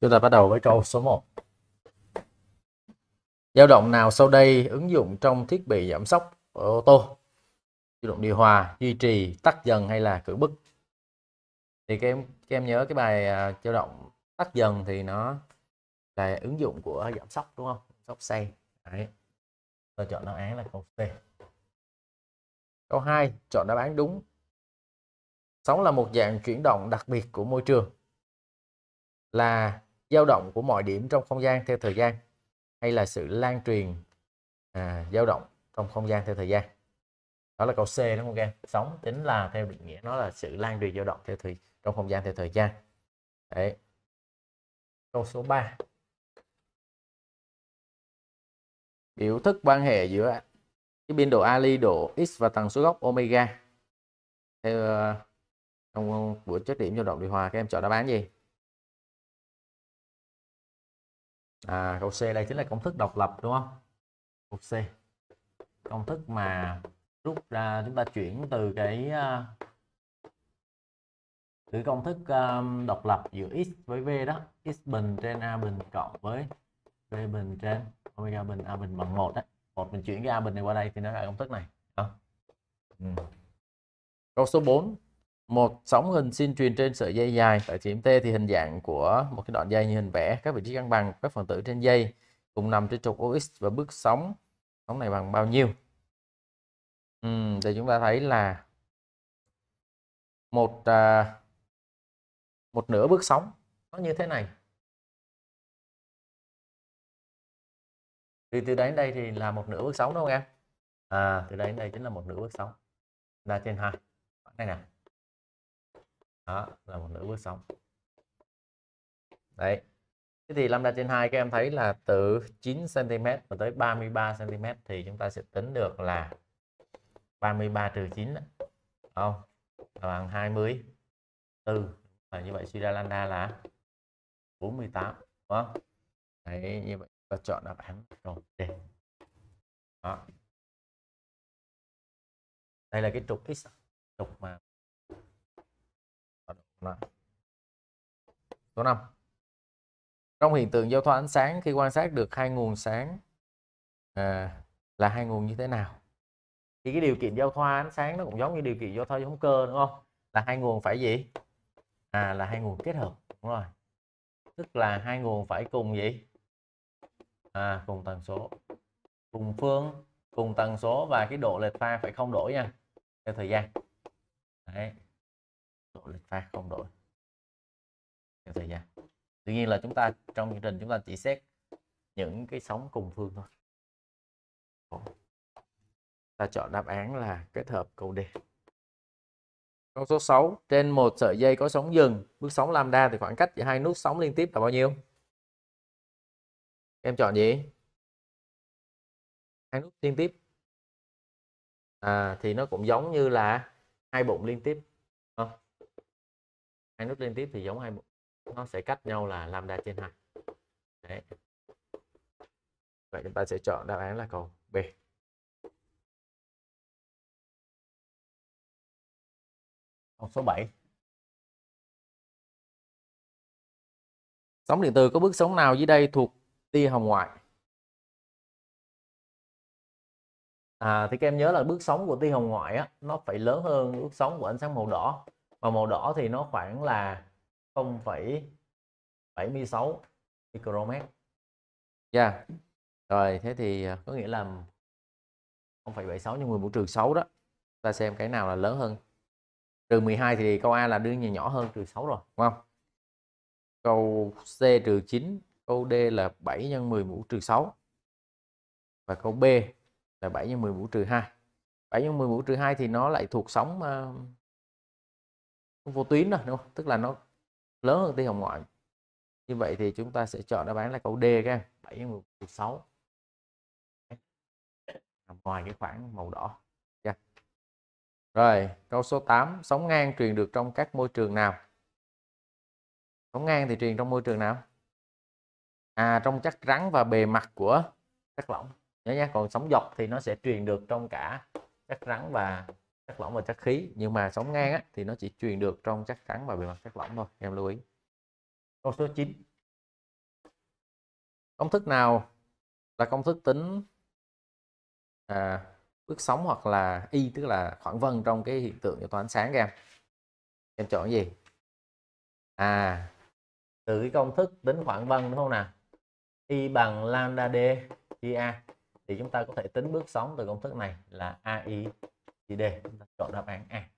Chúng ta bắt đầu với câu số 1. Dao động nào sau đây ứng dụng trong thiết bị giảm sóc ở ô tô? Dao động điều hòa, duy trì, tắt dần hay là cử bức? Thì các em các em nhớ cái bài à, dao động tắt dần thì nó là ứng dụng của giảm sóc đúng không? Sóc say, Đấy. Tôi chọn đáp án là câu C. Câu 2, chọn đáp án đúng. Sóng là một dạng chuyển động đặc biệt của môi trường là dao động của mọi điểm trong không gian theo thời gian hay là sự lan truyền à, dao động trong không gian theo thời gian đó là câu C đúng không em sóng tính là theo định nghĩa nó là sự lan truyền dao động theo thời trong không gian theo thời gian đấy câu số 3 biểu thức quan hệ giữa cái biên độ ali độ x và tần số góc omega theo ờ, trong buổi chất điểm dao động điều hòa các em chọn đáp án gì à, câu C đây chính là công thức độc lập đúng không câu C công thức mà rút ra chúng ta chuyển từ cái à, từ công thức um, độc lập giữa x với v đó x bình trên a bình cộng với v bình trên omega bình a bình bằng một đấy một mình chuyển cái a bình này qua đây thì nó là công thức này đó. Ừ. Câu số 4 một sóng hình xin truyền trên sợi dây dài tại điểm T thì hình dạng của một cái đoạn dây như hình vẽ các vị trí cân bằng các phần tử trên dây cùng nằm trên trục OX và bước sóng sóng này bằng bao nhiêu uhm, thì chúng ta thấy là một à, một nửa bước sóng nó như thế này từ từ đấy đến đây thì là một nửa bước sóng đúng không em à từ đấy đến đây chính là một nửa bước sóng là trên hai này nè đó là một nửa bước sóng đấy thế thì lambda trên 2 các em thấy là từ 9 cm và tới 33 cm thì chúng ta sẽ tính được là 33 trừ 9 không bằng 24 và như vậy suy ra lambda là 48 đúng không? Đấy như vậy ta chọn đáp án rồi D. Đó. Đây là cái trục x trục mà đó. Vâng. Số 5. Trong hiện tượng giao thoa ánh sáng khi quan sát được hai nguồn sáng à, là hai nguồn như thế nào? Thì cái điều kiện giao thoa ánh sáng nó cũng giống như điều kiện giao thoa giống cơ đúng không? Là hai nguồn phải gì? À là hai nguồn kết hợp. Đúng rồi. Tức là hai nguồn phải cùng gì? À cùng tần số. Cùng phương, cùng tần số và cái độ lệch pha phải không đổi nha. Theo thời gian. Đấy, đổi lịch phát không đổi theo thời gian tuy nhiên là chúng ta trong chương trình chúng ta chỉ xét những cái sóng cùng phương thôi ta chọn đáp án là kết hợp câu D câu số 6 trên một sợi dây có sóng dừng bước sóng lambda thì khoảng cách giữa hai nút sóng liên tiếp là bao nhiêu em chọn gì hai nút liên tiếp à, thì nó cũng giống như là hai bụng liên tiếp hai nút liên tiếp thì giống hai nó sẽ cách nhau là lambda trên hai Đấy. vậy chúng ta sẽ chọn đáp án là câu B Câu số 7 Sóng điện từ có bước sóng nào dưới đây thuộc tia hồng ngoại? À, thì các em nhớ là bước sóng của tia hồng ngoại á, nó phải lớn hơn bước sóng của ánh sáng màu đỏ và màu đỏ thì nó khoảng là 0,76 micromet dạ yeah. rồi thế thì à, có nghĩa là 0,76 nhân 10 mũ trừ 6 đó ta xem cái nào là lớn hơn trừ 12 thì câu A là đương nhiên nhỏ hơn trừ 6 rồi đúng không câu C trừ 9 câu D là 7 nhân 10 mũ trừ 6 và câu B là 7 nhân 10 mũ trừ 2 7 nhân 10 mũ trừ 2 thì nó lại thuộc sóng vô tuyến rồi đúng không tức là nó lớn hơn tia hồng ngoại như vậy thì chúng ta sẽ chọn đáp án là câu D các em 7 16 nằm ngoài cái khoảng màu đỏ yeah. Dạ. rồi câu số 8 sóng ngang truyền được trong các môi trường nào sóng ngang thì truyền trong môi trường nào à trong chất rắn và bề mặt của chất lỏng nhớ nha còn sóng dọc thì nó sẽ truyền được trong cả chất rắn và chất lỏng và chất khí nhưng mà sóng ngang á, thì nó chỉ truyền được trong chất trắng và bề mặt chất lỏng thôi em lưu ý câu số 9 công thức nào là công thức tính à, bước sóng hoặc là y tức là khoảng vân trong cái hiện tượng của ánh sáng em em chọn gì à từ cái công thức tính khoảng vân đúng không nào y bằng lambda d chia a thì chúng ta có thể tính bước sóng từ công thức này là ai thì để chúng ta chọn đáp án A.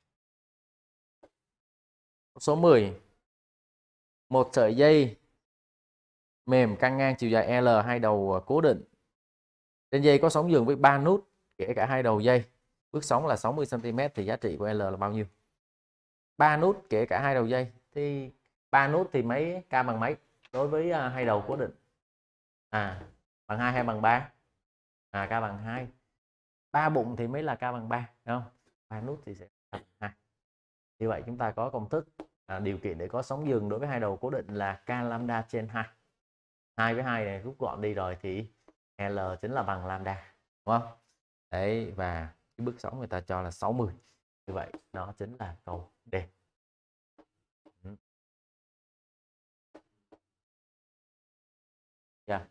Số 10. Một sợi dây mềm căng ngang chiều dài L hai đầu à, cố định. Trên dây có sóng dường với 3 nút kể cả hai đầu dây. Bước sóng là 60 cm thì giá trị của L là bao nhiêu? 3 nút kể cả hai đầu dây thì 3 nút thì mấy k bằng mấy đối với à, hai đầu cố định? À bằng 2 hay bằng 3? À k bằng 2. 3 bụng thì mấy là k bằng 3 không ba nút thì sẽ thành hai như vậy chúng ta có công thức à, điều kiện để có sóng dừng đối với hai đầu cố định là k lambda trên 2 hai với hai này rút gọn đi rồi thì L chính là bằng lambda đúng không đấy và cái bước sóng người ta cho là 60 như vậy nó chính là câu D yeah. Ừ. Dạ.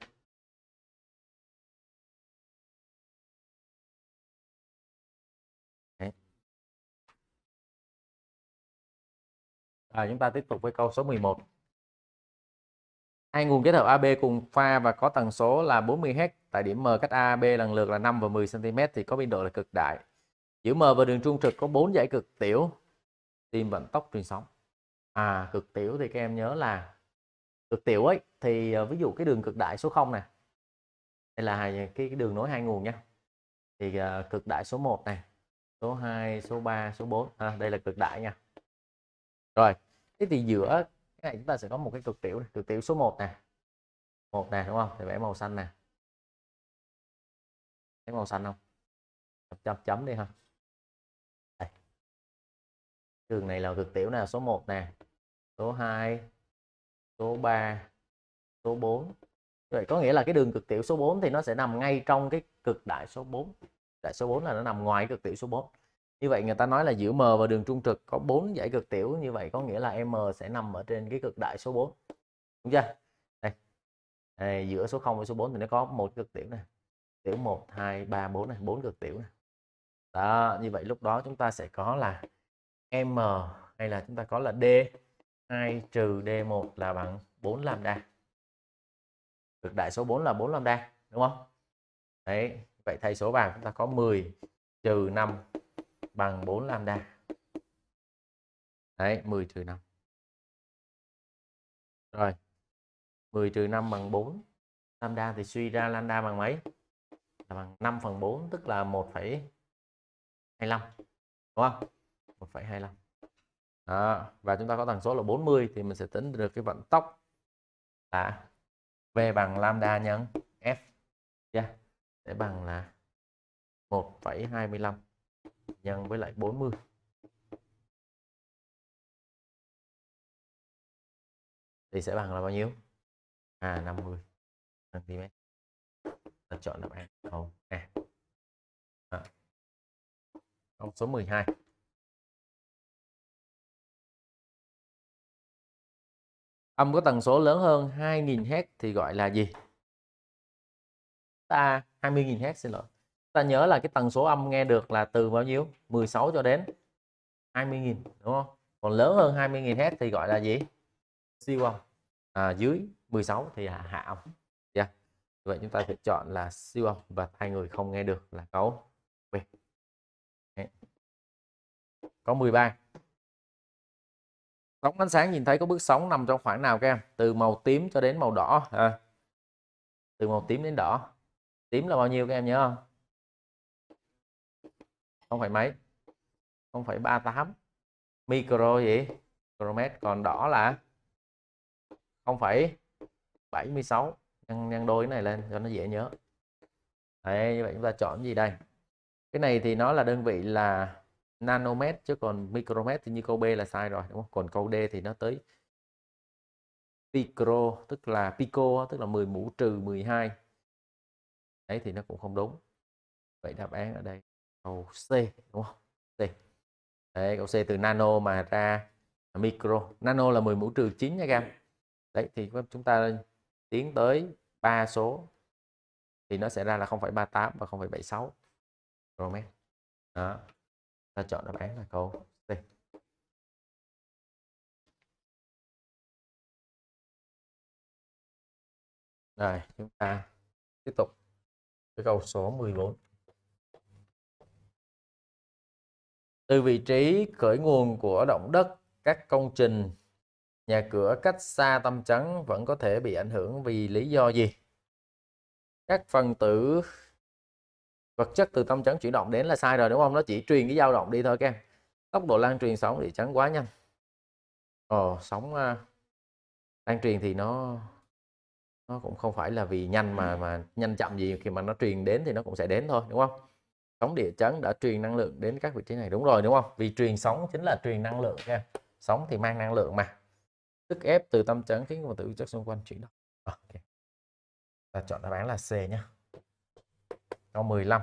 à, chúng ta tiếp tục với câu số 11 hai nguồn kết hợp AB cùng pha và có tần số là 40 Hz tại điểm M cách AB lần lượt là 5 và 10 cm thì có biên độ là cực đại giữa M và đường trung trực có 4 dãy cực tiểu tìm vận tốc truyền sóng à cực tiểu thì các em nhớ là cực tiểu ấy thì ờ, ví dụ cái đường cực đại số 0 này đây là cái, cái đường nối hai nguồn nha thì ờ, cực đại số 1 này số 2 số 3 số 4 à, đây là cực đại nha rồi thế thì giữa cái này chúng ta sẽ có một cái cực tiểu này. cực tiểu số 1 nè một nè đúng không thì vẽ màu xanh nè thấy màu xanh không chấm chấm, chấm đi ha Đây. trường này là cực tiểu nè số 1 nè số 2 số 3 số 4 vậy có nghĩa là cái đường cực tiểu số 4 thì nó sẽ nằm ngay trong cái cực đại số 4 đại số 4 là nó nằm ngoài cực tiểu số 4 như vậy người ta nói là giữa M và đường trung trực có bốn dãy cực tiểu như vậy có nghĩa là M sẽ nằm ở trên cái cực đại số 4 đúng chưa đây. đây giữa số 0 với số 4 thì nó có một cực tiểu này tiểu 1 2 3 4 này bốn cực tiểu này đó như vậy lúc đó chúng ta sẽ có là M hay là chúng ta có là D 2 trừ D1 là bằng 4 lambda cực đại số 4 là 4 lambda đúng không đấy vậy thay số vào chúng ta có 10 trừ 5 bằng 4 lambda. Đấy, 10 trừ 5. Rồi. 10 trừ 5 bằng 4. Lambda thì suy ra lambda bằng mấy? Là bằng 5 phần 4 tức là 1,25. Đúng không? 1,25. Đó. Và chúng ta có tần số là 40 thì mình sẽ tính được cái vận tốc là V bằng lambda nhân F. Yeah. Để bằng là 1,25 nhân với lại 40 thì sẽ bằng là bao nhiêu à 50 cm ta chọn đáp án không à. à. Câu số 12 âm có tần số lớn hơn 2.000 Hz thì gọi là gì? Ta à, 20.000 Hz xin lỗi ta nhớ là cái tần số âm nghe được là từ bao nhiêu 16 cho đến 20.000 đúng không còn lớn hơn 20.000 Hz thì gọi là gì siêu âm à, dưới 16 thì là hạ âm yeah. Dạ. vậy chúng ta sẽ chọn là siêu âm và hai người không nghe được là câu B dạ. có 13 sóng ánh sáng nhìn thấy có bước sóng nằm trong khoảng nào các em từ màu tím cho đến màu đỏ à, từ màu tím đến đỏ tím là bao nhiêu các em nhớ không không phải mấy không phải ba tám micro gì micromet còn đỏ là không phải 76 nhân nhân đôi cái này lên cho nó dễ nhớ Đấy, như vậy chúng ta chọn gì đây cái này thì nó là đơn vị là nanomet chứ còn micromet thì như câu B là sai rồi đúng không còn câu D thì nó tới picro tức là pico tức là 10 mũ trừ 12 đấy thì nó cũng không đúng vậy đáp án ở đây câu C đúng không? C. Đấy, câu C từ nano mà ra micro. Nano là 10 mũ trừ 9 nha các em. Ừ. Đấy thì chúng ta tiến tới ba số thì nó sẽ ra là 0,38 và 0,76 km. Đó. Ta chọn đáp án là câu C. Rồi, chúng ta tiếp tục cái câu số 14. Từ vị trí khởi nguồn của động đất, các công trình, nhà cửa cách xa tâm chấn vẫn có thể bị ảnh hưởng vì lý do gì? Các phần tử vật chất từ tâm chấn chuyển động đến là sai rồi đúng không? Nó chỉ truyền cái dao động đi thôi các Tốc độ lan truyền sóng địa chấn quá nhanh. Ồ, sóng uh, lan truyền thì nó nó cũng không phải là vì nhanh mà mà nhanh chậm gì khi mà nó truyền đến thì nó cũng sẽ đến thôi đúng không? sóng địa chấn đã truyền năng lượng đến các vị trí này đúng rồi đúng không vì truyền sóng chính là truyền năng lượng nha sóng thì mang năng lượng mà sức ép từ tâm chấn khiến vật tử chất xung quanh chuyển động okay. ta chọn đáp án là C nhé câu 15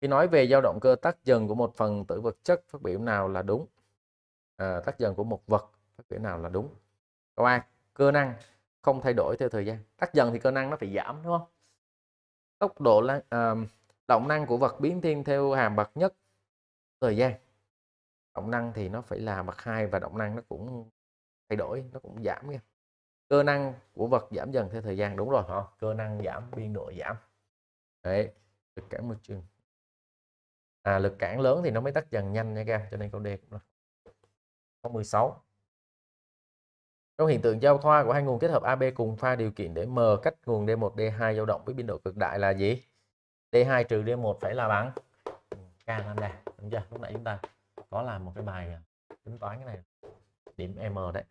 khi nói về dao động cơ tác dần của một phần tử vật chất phát biểu nào là đúng à, tác dần của một vật phát biểu nào là đúng câu A cơ năng không thay đổi theo thời gian tác dần thì cơ năng nó phải giảm đúng không tốc độ lan uh, động năng của vật biến thiên theo hàm bậc nhất thời gian động năng thì nó phải là bậc hai và động năng nó cũng thay đổi nó cũng giảm nha cơ năng của vật giảm dần theo thời gian đúng rồi hả cơ năng giảm biên độ giảm đấy lực cản môi trường à, lực cản lớn thì nó mới tắt dần nhanh nha các em cho nên câu D cũng là câu 16 trong hiện tượng giao thoa của hai nguồn kết hợp AB cùng pha điều kiện để M cách nguồn D1 D2 dao động với biên độ cực đại là gì D2 trừ D1 phải là bằng K tham đa đúng chưa lúc nãy chúng ta có làm một cái bài à, tính toán cái này điểm M đấy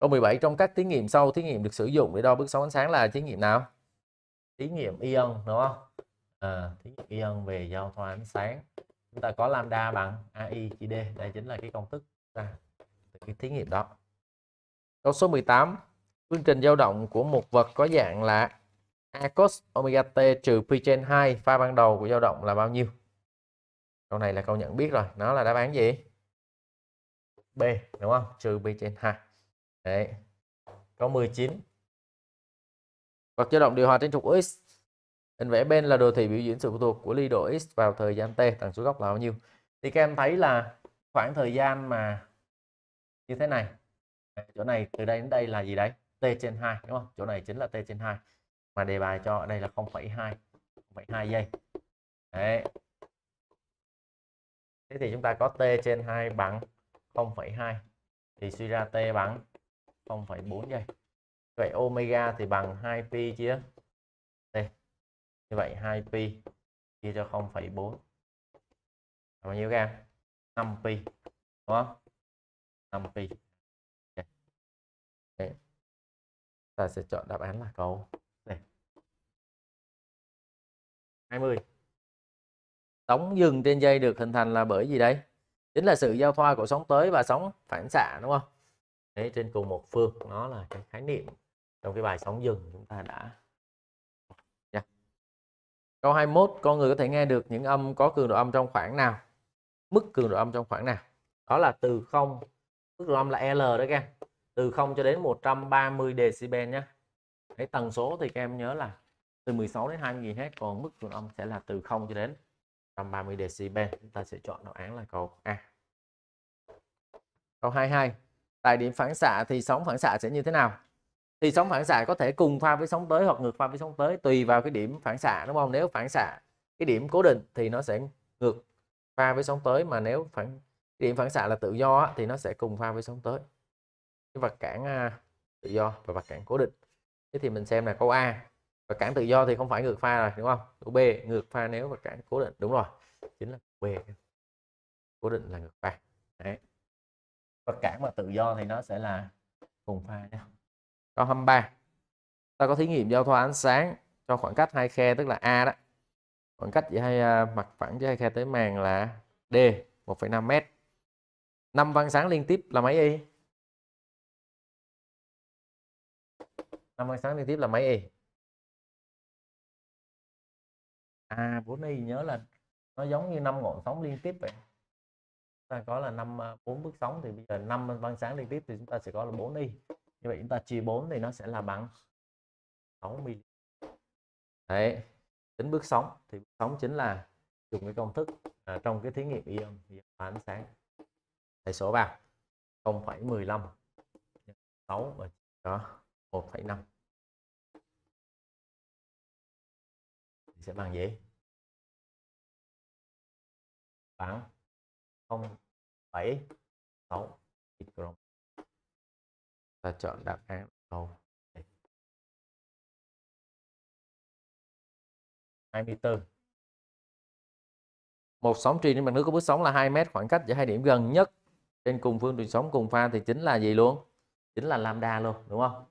câu 17 trong các thí nghiệm sau thí nghiệm được sử dụng để đo bước sóng ánh sáng là thí nghiệm nào thí nghiệm ion đúng không à, thí nghiệm ion về giao thoa ánh sáng chúng ta có lambda bằng AI chia D đây chính là cái công thức ra từ cái thí nghiệm đó câu số 18 phương trình dao động của một vật có dạng là A cos omega t trừ pi trên 2 pha ban đầu của dao động là bao nhiêu? Câu này là câu nhận biết rồi, nó là đáp án gì? B đúng không? Trừ pi trên 2. Đấy. Câu 19. Vật dao động điều hòa trên trục x. Hình vẽ bên là đồ thị biểu diễn sự phụ thuộc của ly độ x vào thời gian t, tần số góc là bao nhiêu? Thì các em thấy là khoảng thời gian mà như thế này. Chỗ này từ đây đến đây là gì đấy? T trên 2 đúng không? Chỗ này chính là T trên 2 mà đề bài cho đây là 0,2 0,2 giây đấy thế thì chúng ta có t trên 2 bằng 0,2 thì suy ra t bằng 0,4 giây vậy omega thì bằng 2 pi chia t như vậy 2 pi chia cho 0,4 bao nhiêu gam 5 pi đúng không 5 pi okay. ta sẽ chọn đáp án là câu 20 sóng dừng trên dây được hình thành là bởi gì đây chính là sự giao thoa của sóng tới và sóng phản xạ đúng không đấy trên cùng một phương nó là cái khái niệm trong cái bài sóng dừng chúng ta đã yeah. câu 21 con người có thể nghe được những âm có cường độ âm trong khoảng nào mức cường độ âm trong khoảng nào đó là từ 0 mức độ âm là L đó các em từ 0 cho đến 130 decibel nhé cái tần số thì các em nhớ là từ 16 đến 20 hết còn mức cường âm sẽ là từ 0 cho đến 130 decibel chúng ta sẽ chọn đáp án là câu A câu 22 tại điểm phản xạ thì sóng phản xạ sẽ như thế nào thì sóng phản xạ có thể cùng pha với sóng tới hoặc ngược pha với sóng tới tùy vào cái điểm phản xạ đúng không nếu phản xạ cái điểm cố định thì nó sẽ ngược pha với sóng tới mà nếu phản điểm phản xạ là tự do thì nó sẽ cùng pha với sóng tới cái vật cản à, tự do và vật cản cố định thế thì mình xem là câu A và cản tự do thì không phải ngược pha rồi đúng không đủ b ngược pha nếu và cản cố định đúng rồi chính là b cố định là ngược pha đấy và cản và tự do thì nó sẽ là cùng pha nhé câu 23 ta có thí nghiệm giao thoa ánh sáng cho khoảng cách hai khe tức là a đó khoảng cách giữa hai à, mặt phẳng giữa hai khe tới màng là d 1,5 m Năm văn sáng liên tiếp là mấy y Năm văn sáng liên tiếp là mấy y à bốn y nhớ là nó giống như năm ngọn sóng liên tiếp vậy ta có là năm à, bốn bước sóng thì bây giờ năm văn sáng liên tiếp thì chúng ta sẽ có là bốn y như vậy chúng ta chia 4 thì nó sẽ là bằng 6 mm đấy tính bước sóng thì bước sóng chính là dùng cái công thức à, trong cái thí nghiệm ion và ánh sáng thầy số vào 0,15 6 và đó 1,5 sẽ bằng gì bằng 0,6 micron ta chọn đáp án đầu 24 một sóng truyền trên mặt nước có bước sóng là 2 mét khoảng cách giữa hai điểm gần nhất trên cùng phương truyền sóng cùng pha thì chính là gì luôn chính là lambda luôn đúng không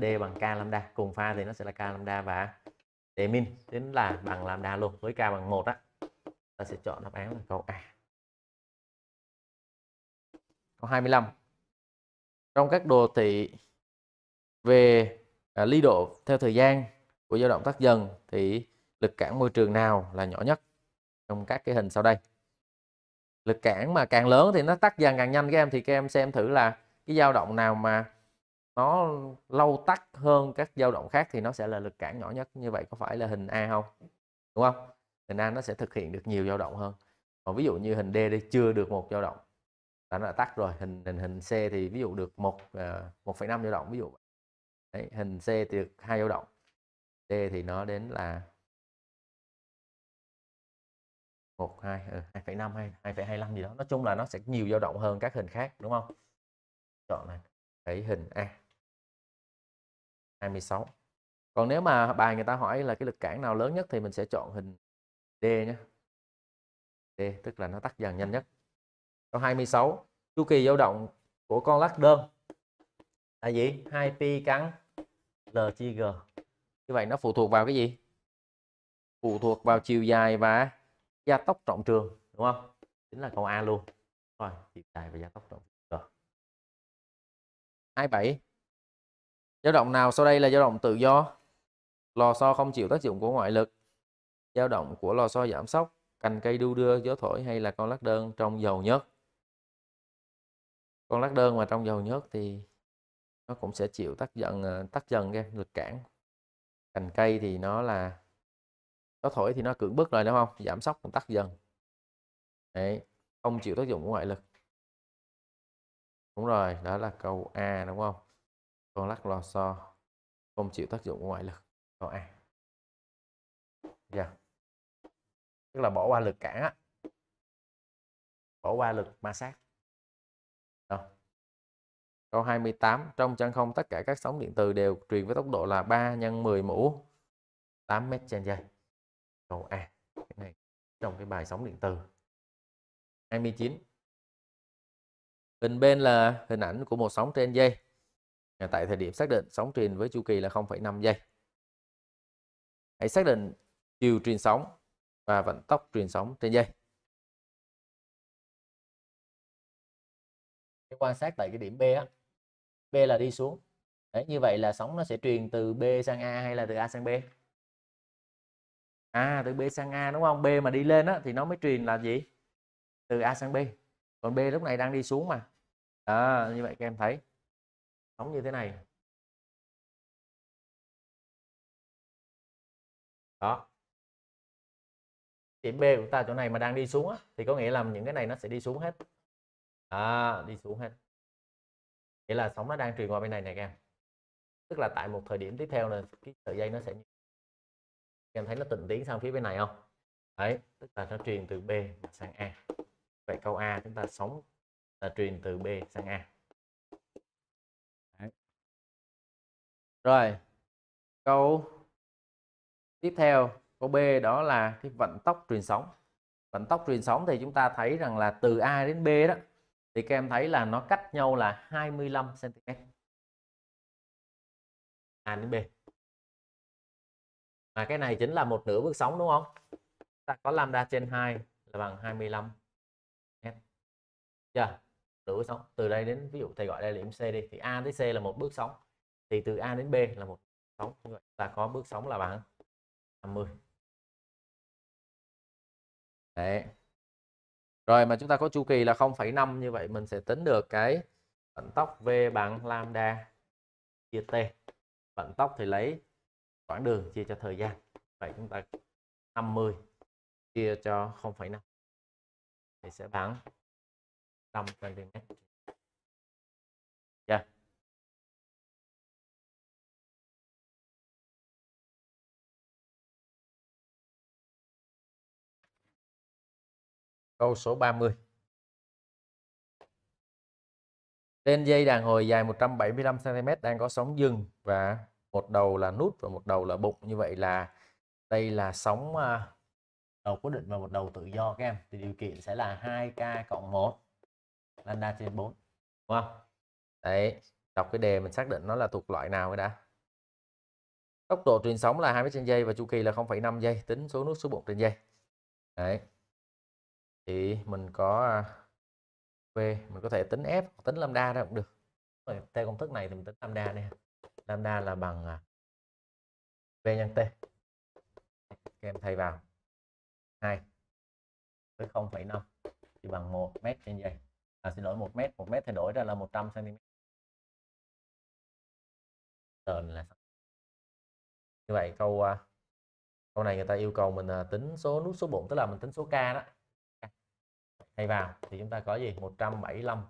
d bằng k lambda cùng pha thì nó sẽ là k lambda và để min đến là bằng làm đà luôn với k bằng một á ta sẽ chọn đáp án là câu A câu 25 trong các đồ thị về à, ly độ theo thời gian của dao động tắt dần thì lực cản môi trường nào là nhỏ nhất trong các cái hình sau đây lực cản mà càng lớn thì nó tắt dần càng nhanh các em thì các em xem thử là cái dao động nào mà nó lâu tắt hơn các dao động khác thì nó sẽ là lực cản nhỏ nhất như vậy có phải là hình A không đúng không hình A nó sẽ thực hiện được nhiều dao động hơn còn ví dụ như hình D đây chưa được một dao động là nó đã tắt rồi hình hình hình C thì ví dụ được một à, một phẩy năm dao động ví dụ Đấy, hình C thì được hai dao động D thì nó đến là một hai ừ, hai phẩy năm hay hai phẩy hai gì đó nói chung là nó sẽ nhiều dao động hơn các hình khác đúng không chọn này cái hình A 26 còn nếu mà bài người ta hỏi là cái lực cản nào lớn nhất thì mình sẽ chọn hình D nhé D tức là nó tắt dần nhanh nhất câu 26 chu kỳ dao động của con lắc đơn là gì 2 pi cắn L chia G như vậy nó phụ thuộc vào cái gì phụ thuộc vào chiều dài và gia tốc trọng trường đúng không chính là câu A luôn rồi chiều dài và gia tốc trọng trường 27 dao động nào sau đây là dao động tự do lò xo không chịu tác dụng của ngoại lực dao động của lò xo giảm sóc cành cây đu đưa gió thổi hay là con lắc đơn trong dầu nhớt con lắc đơn mà trong dầu nhớt thì nó cũng sẽ chịu tác dần ờ, tác dần cái lực cản cành cây thì nó là gió thổi thì nó cưỡng bức rồi đúng không giảm sóc cũng tắt dần đấy không chịu tác dụng của ngoại lực đúng rồi đó là câu a đúng không con lắc lò xo không chịu tác dụng của ngoại lực câu A dạ yeah. tức là bỏ qua lực cản á bỏ qua lực ma sát Đó. câu 28 trong chân không tất cả các sóng điện từ đều truyền với tốc độ là 3 nhân 10 mũ 8 m trên giây câu A cái này trong cái bài sóng điện từ 29 hình bên là hình ảnh của một sóng trên dây tại thời điểm xác định sóng truyền với chu kỳ là 0,5 giây. Hãy xác định chiều truyền sóng và vận tốc truyền sóng trên dây. Để quan sát tại cái điểm B á. B là đi xuống. Đấy, như vậy là sóng nó sẽ truyền từ B sang A hay là từ A sang B? À, từ B sang A đúng không? B mà đi lên á, thì nó mới truyền là gì? Từ A sang B. Còn B lúc này đang đi xuống mà. À, như vậy các em thấy đóng như thế này đó điểm B của ta chỗ này mà đang đi xuống á, thì có nghĩa là những cái này nó sẽ đi xuống hết à, đi xuống hết nghĩa là sóng nó đang truyền qua bên này này em tức là tại một thời điểm tiếp theo là cái sợi dây nó sẽ em thấy nó tịnh tiến sang phía bên này không đấy tức là nó truyền từ B sang A vậy câu A chúng ta sóng là truyền từ B sang A Rồi, câu tiếp theo, câu B đó là cái vận tốc truyền sóng. Vận tốc truyền sóng thì chúng ta thấy rằng là từ A đến B đó thì các em thấy là nó cách nhau là 25 cm. A đến B. Mà cái này chính là một nửa bước sóng đúng không? Ta có lambda trên 2 là bằng 25 m. Chưa? Nửa bước sóng từ đây đến ví dụ thầy gọi đây là điểm C đi thì A tới C là một bước sóng thì từ A đến B là một sóng ta có bước sóng là bằng 50 đấy rồi mà chúng ta có chu kỳ là 0,5 như vậy mình sẽ tính được cái vận tốc V bằng lambda chia T vận tốc thì lấy quãng đường chia cho thời gian vậy chúng ta 50 chia cho 0,5 thì sẽ bằng 5 cm yeah. Câu số 30. Trên dây đàn hồi dài 175 cm đang có sóng dừng và một đầu là nút và một đầu là bụng như vậy là đây là sóng à, đầu cố định và một đầu tự do các em thì điều kiện sẽ là 2k cộng 1 lambda trên 4 đúng không? Đấy, đọc cái đề mình xác định nó là thuộc loại nào cái đã. Tốc độ truyền sóng là 2 mét trên dây và chu kỳ là 0,5 giây, tính số nút số bụng trên dây. Đấy thì mình có v à, mình có thể tính f tính lambda ra cũng được rồi theo công thức này thì mình tính lambda này lambda là bằng à, v nhân t các em thay vào 2 với 0,5 thì bằng 1 mét trên giây à, xin lỗi 1 mét 1 mét thay đổi ra là 100 cm tên là như vậy câu à, câu này người ta yêu cầu mình tính số nút số bụng tức là mình tính số k đó thay vào thì chúng ta có gì 175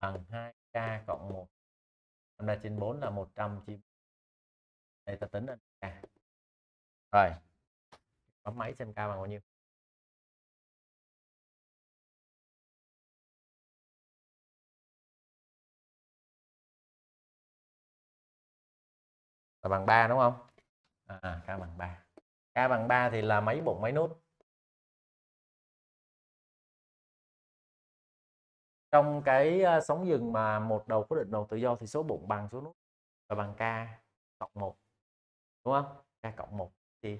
bằng 2k cộng 1 lambda trên 4 là 100 chia đây ta tính lên k rồi bấm máy xem k bằng bao nhiêu là bằng 3 đúng không à, k bằng 3 k bằng 3 thì là mấy bộ mấy nút trong cái sóng dừng mà một đầu quyết định đầu tự do thì số bụng bằng số nút và bằng k cộng 1 đúng không k cộng 1 thì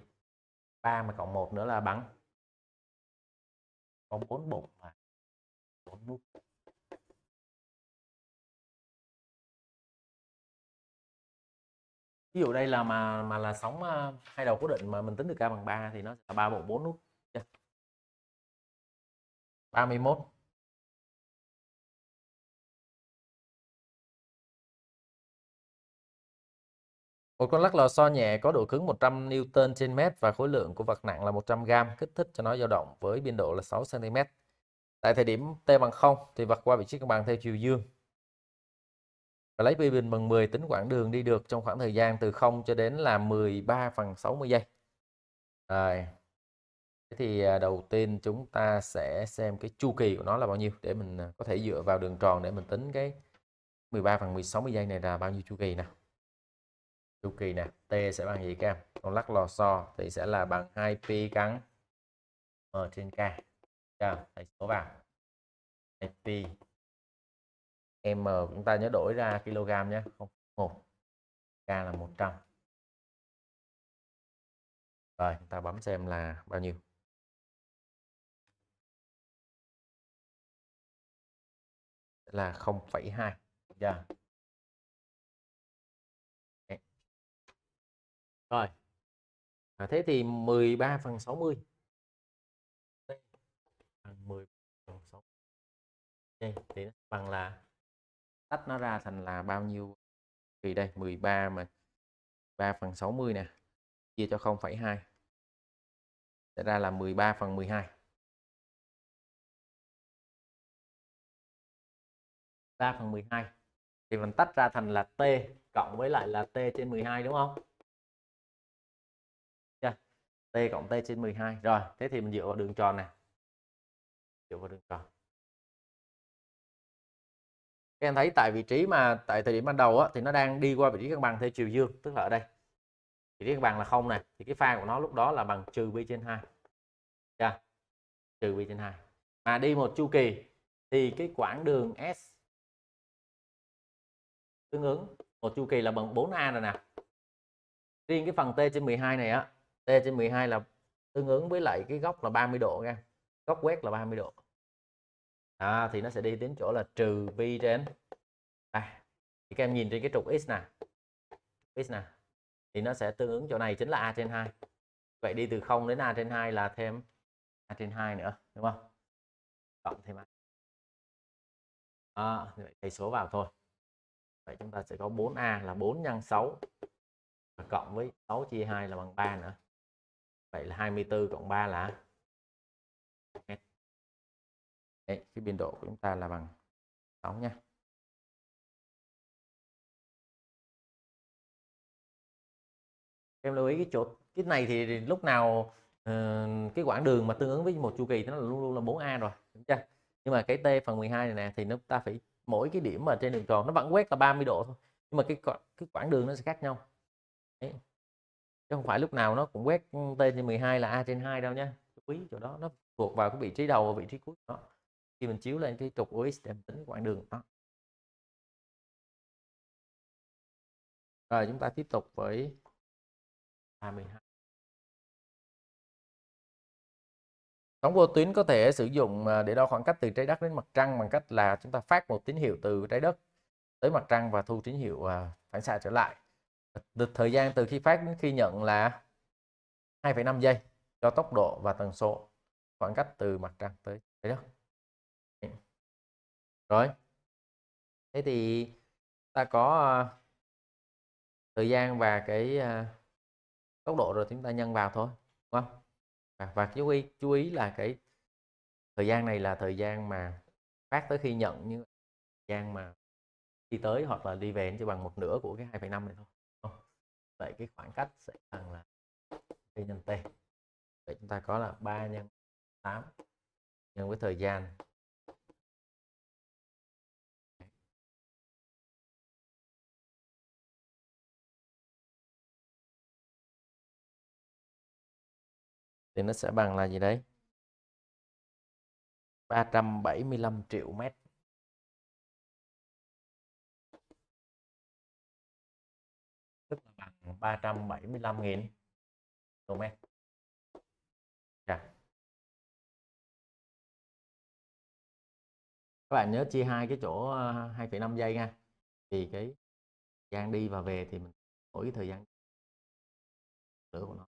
3 mà cộng 1 nữa là bằng có 4 bụng mà 4 nút ví dụ đây là mà mà là sóng hai đầu cố định mà mình tính được k bằng 3 thì nó sẽ là 3 bộ 4 nút 31 Một con lắc lò xo nhẹ có độ cứng 100 Newton trên mét và khối lượng của vật nặng là 100 g, kích thích cho nó dao động với biên độ là 6 cm. Tại thời điểm T bằng 0 thì vật qua vị trí cân bằng theo chiều dương. Và lấy pi bình bằng 10 tính quãng đường đi được trong khoảng thời gian từ 0 cho đến là 13 phần 60 giây. Rồi. Thế thì à, đầu tiên chúng ta sẽ xem cái chu kỳ của nó là bao nhiêu để mình à, có thể dựa vào đường tròn để mình tính cái 13 phần 60 giây này là bao nhiêu chu kỳ nào chu kỳ nè t sẽ bằng gì các em con lắc lò xo thì sẽ là bằng 2 pi cắn m trên k chưa thầy số vào 2 pi m chúng ta nhớ đổi ra kg nhé không một k là 100 rồi chúng ta bấm xem là bao nhiêu là 0,2 giờ yeah. Rồi. À, thế thì 13 phần 60. Bằng 10 phần 60. Đây, thì nó bằng là tách nó ra thành là bao nhiêu thì đây 13 mà 3 phần 60 nè chia cho 0,2 sẽ ra là 13 phần 12 3 phần 12 thì mình tách ra thành là T cộng với lại là T trên 12 đúng không cộng t trên 12 rồi thế thì mình dựa vào đường tròn này dựa vào đường tròn các em thấy tại vị trí mà tại thời điểm ban đầu á, thì nó đang đi qua vị trí cân bằng theo chiều dương tức là ở đây vị trí cân bằng là không này thì cái pha của nó lúc đó là bằng trừ pi trên hai yeah. Dạ, trừ pi trên hai mà đi một chu kỳ thì cái quãng đường s tương ứng một chu kỳ là bằng 4a rồi nè riêng cái phần t trên 12 này á T trên 12 là tương ứng với lại cái góc là 30 độ nha góc quét là 30 độ à, thì nó sẽ đi đến chỗ là trừ pi trên à, thì các em nhìn trên cái trục x nè x nè thì nó sẽ tương ứng chỗ này chính là a trên 2 vậy đi từ 0 đến a trên 2 là thêm a trên 2 nữa đúng không cộng thêm a à, vậy thầy số vào thôi vậy chúng ta sẽ có 4a là 4 nhân 6 cộng với 6 chia 2 là bằng 3 nữa vậy là 24 cộng 3 là Đấy, cái biên độ của chúng ta là bằng 6 nha em lưu ý cái chỗ cái này thì lúc nào ờ, cái quãng đường mà tương ứng với một chu kỳ thì nó luôn luôn là 4a rồi đúng chưa nhưng mà cái t phần 12 này nè thì nó ta phải mỗi cái điểm mà trên đường tròn nó vẫn quét là 30 độ thôi nhưng mà cái cái quãng đường nó sẽ khác nhau Đấy chứ không phải lúc nào nó cũng quét ừ, tên trên 12 là A trên 2 đâu nha quý chỗ đó nó thuộc vào cái vị trí đầu và vị trí cuối đó khi mình chiếu lên cái trục OS để tính quãng đường đó rồi chúng ta tiếp tục với A12 Sóng vô tuyến có thể sử dụng à, để đo khoảng cách từ trái đất đến mặt trăng bằng cách là chúng ta phát một tín hiệu từ trái đất tới mặt trăng và thu tín hiệu à, phản xạ trở lại được thời gian từ khi phát đến khi nhận là 2,5 giây cho tốc độ và tần số khoảng cách từ mặt trăng tới trái đất rồi thế thì ta có ờ, thời gian và cái ờ, tốc độ rồi chúng ta nhân vào thôi đúng không và, và chú ý chú ý là cái thời gian này là thời gian mà phát tới khi nhận như thời gian mà đi tới hoặc là đi về chỉ bằng một nửa của cái 2,5 này thôi vậy cái khoảng cách sẽ bằng là t nhân t vậy chúng ta có là 3 nhân 8 nhân với thời gian thì nó sẽ bằng là gì đấy 375 triệu mét 375.000 comment yeah. các bạn nhớ chia hai cái chỗ 2,5 ờ, giây nha thì cái gian đi và về thì mình đổi cái thời gian lửa của nó